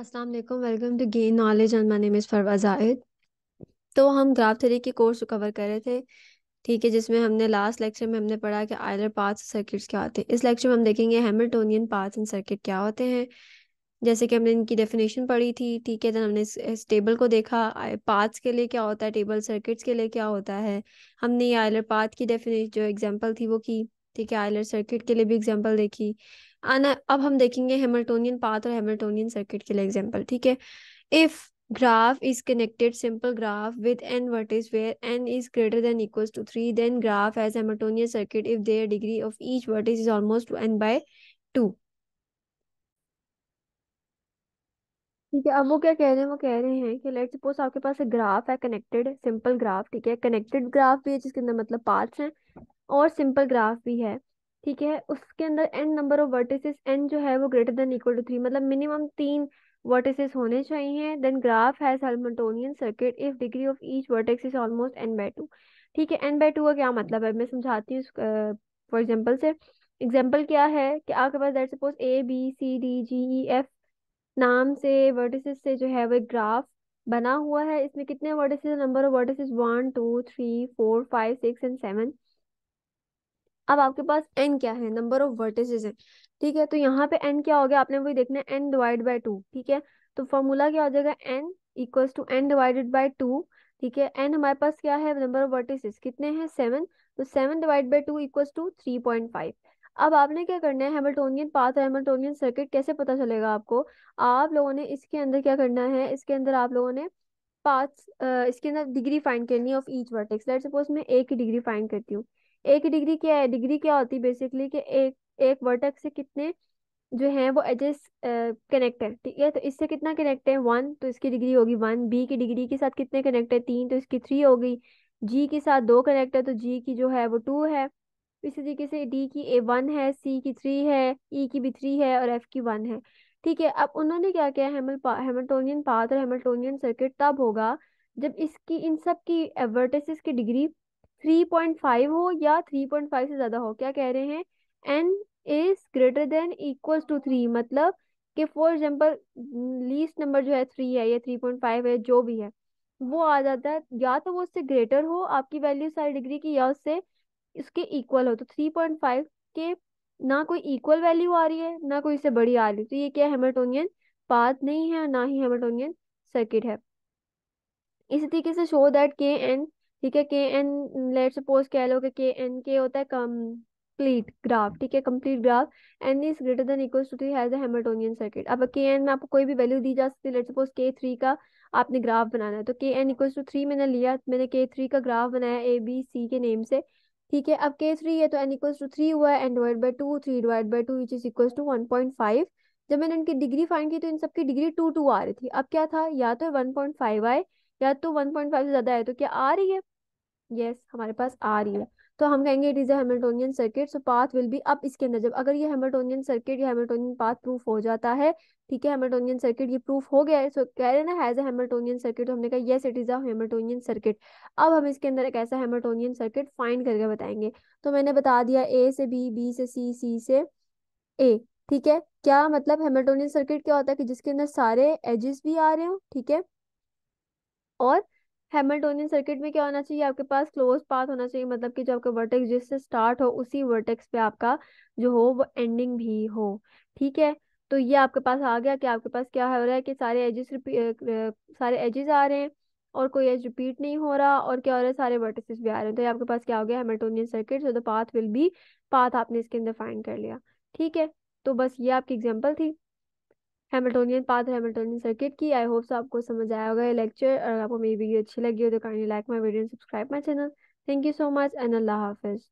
अस्सलाम वालेकुम welcome to gain knowledge and my name is Farwa Zahid तो हम ग्राफ थ्योरी के कोर्स कवर कर रहे थे ठीक है जिसमें हमने लास्ट लेक्चर में हमने पढ़ा कि आयलर पाथ सर्किट्स क्या होते हैं इस लेक्चर में हम देखेंगे हेमिल्टोनियन पाथ एंड सर्किट क्या होते हैं जैसे कि हमने इनकी डेफिनेशन पढ़ी थी ठीक है हमने इस, इस टेबल को देखा पाथ्स के लिए क्या होता है टेबल सर्किट्स के लिए क्या होता है हमने ये आयलर पाथ की डेफिनेशन जो एग्जाम्पल थी वो की ठीक है आयलर सर्किट के लिए भी एग्जाम्पल देखी आना अब हम देखेंगे हेमल्टोनियन पाथ और हेमल्टोनियन सर्किट के लिए एग्जाम्पल ठीक है if graph graph is connected simple graph with n vertices where n is greater than equals to 3 then graph has hamiltonian circuit if their degree of each vertex is almost n by two ठीक है अब वो क्या कह रहे हैं वो कह रहे हैं कि लेट सपोज आपके पास एक ग्राफ है कनेक्टेड सिंपल ग्राफ ठीक है कनेक्टेड ग्राफ भी है जिसके अंदर मतलब पार्ट्स हैं और सिंपल ग्राफ भी है ठीक है उसके अंदर n number of vertices n जो है वो greater than equal to three मतलब मिनिमम तीन वर्टिसेस होने चाहिए then graph has Hamiltonian circuit if degree of each vertex is almost n by two ठीक है एन बाई टू का क्या मतलब है मैं समझाती हूँ फॉर एग्जाम्पल से एग्जाम्पल क्या है कि आपके पास that suppose A B C D G E F नाम से वर्टिसेस से जो है वो एक ग्राफ बना हुआ है इसमें कितने vertices number of vertices one two three four five six and seven अब आपके पास एन क्या है नंबर ऑफ वर्टिसेस है ठीक है तो यहाँ पे एन क्या हो गया आपने वही देखना है एन डिवाइड बाई टू ठीक है तो फॉर्मूला क्या हो जाएगा n equal to n divided by two ठीक है एन हमारे पास क्या है नंबर ऑफ वर्टिसेस कितने हैं सेवन तो seven divide by two equal to three point five अब आपने क्या करना है हेमल्टोनियन पाथ और हेमल्टोनियन सर्किट कैसे पता चलेगा आपको आप लोगों ने इसके अंदर क्या करना है इसके अंदर आप लोगों ने पाथ इसके अंदर डिग्री फाइंड करनी है of each vertex let suppose मैं एक ही डिग्री फाइंड करती हूँ एक डिग्री क्या है डिग्री क्या होती है बेसिकली कि एक एक वर्टेक्स से कितने जो है वो एजेस कनेक्ट है ठीक है तो इससे कितना कनेक्ट है वन तो इसकी डिग्री होगी वन बी की डिग्री के साथ कितने कनेक्ट है तीन तो इसकी थ्री होगी जी के साथ दो कनेक्ट है तो जी की जो है वो टू है इसी तरीके से डी की ए वन है सी की थ्री है ई e की भी थ्री है और एफ की वन है ठीक है अब उन्होंने क्या किया हेमल हेमल्टोनियन पाथ और हेमल्टोनियन सर्किट तब होगा जब इसकी इन सब की वर्टेसिस की डिग्री थ्री पॉइंट फाइव हो या थ्री पॉइंट फाइव से ज्यादा हो क्या कह रहे हैं n is greater than equal to three मतलब कि फॉर एग्जाम्पल लीस्ट नंबर जो है थ्री है या थ्री पॉइंट फाइव है जो भी है वो आ जाता है या तो वो उससे ग्रेटर हो आपकी वैल्यू सारी डिग्री की या उससे इसके इक्वल हो तो थ्री पॉइंट फाइव के ना कोई इक्वल वैल्यू आ रही है ना कोई इससे बड़ी आ रही है तो ये क्या हेमाटोनियन पाथ नहीं है ना ही हेमाटोनियन सर्किट है इसी तरीके से शो दैट के एंड ठीक है के एन लेट सपोज कह लो कि के एन के होता है कंप्लीट ग्राफ ठीक है complete graph n is greater than equal to three has Hamiltonian circuit अब के एन में आपको कोई भी वैल्यू दी जा सकती है लेट सपोज के थ्री का आपने ग्राफ बनाना है तो के एन इक्वल टू थ्री मैंने लिया मैंने के थ्री का ग्राफ बनाया ए बी सी के नेम से ठीक है अब के थ्री है तो एन इक्वल टू थ्री हुआ है n divide by two three divide by two which is equal to one point five जब मैंने इनकी डिग्री फाइंड की तो इन सबकी डिग्री टू टू आ रही थी अब क्या था या तो वन पॉइंट फाइव आए या तो वन पॉइंट फाइव से ज्यादा आए तो क्या आ रही है यस yes, हमारे पास आ रही है तो हम कहेंगे it is a Hamiltonian circuit so path will be अब इसके अंदर जब अगर ये हेमल्टोनियन सर्किट या हेमल्टोनियन पाथ प्रूफ हो जाता है ठीक है हेमल्टोनियन सर्किट ये प्रूफ हो गया है सो कह रहे ना हैज अ सर्किट तो हमने कहा yes it is a Hamiltonian circuit अब हम इसके अंदर एक ऐसा हेमल्टोनियन सर्किट फाइंड करके बताएंगे तो मैंने बता दिया ए से बी बी से सी सी से ए ठीक है क्या मतलब हेमल्टोनियन सर्किट क्या होता है कि जिसके अंदर सारे एजेस भी आ रहे हो ठीक है और हेमल्टोनियन सर्किट में क्या होना चाहिए आपके पास क्लोज पाथ होना चाहिए मतलब कि जो आपका वर्टेक्स जिससे स्टार्ट हो उसी वर्टेक्स पे आपका जो हो वो एंडिंग भी हो ठीक है तो ये आपके पास आ गया कि आपके पास क्या हो रहा है कि सारे एजेस सारे एजेस आ रहे हैं और कोई एज रिपीट नहीं हो रहा और क्या हो रहा है सारे वर्टिसेस भी आ रहे हैं तो ये आपके पास क्या हो गया Hamiltonian circuit so the path will be path आपने इसके अंदर फाइंड कर लिया ठीक है तो बस ये आपकी एग्जाम्पल थी हैमिल्टोनियन पाथ हैमिल्टोनियन सर्किट की आई होप सो आपको समझ आया होगा ये लेक्चर और आपको मेरी वीडियो अच्छी लगी हो तो kindly like my video subscribe my channel thank you so much and अल्लाह हाफिज़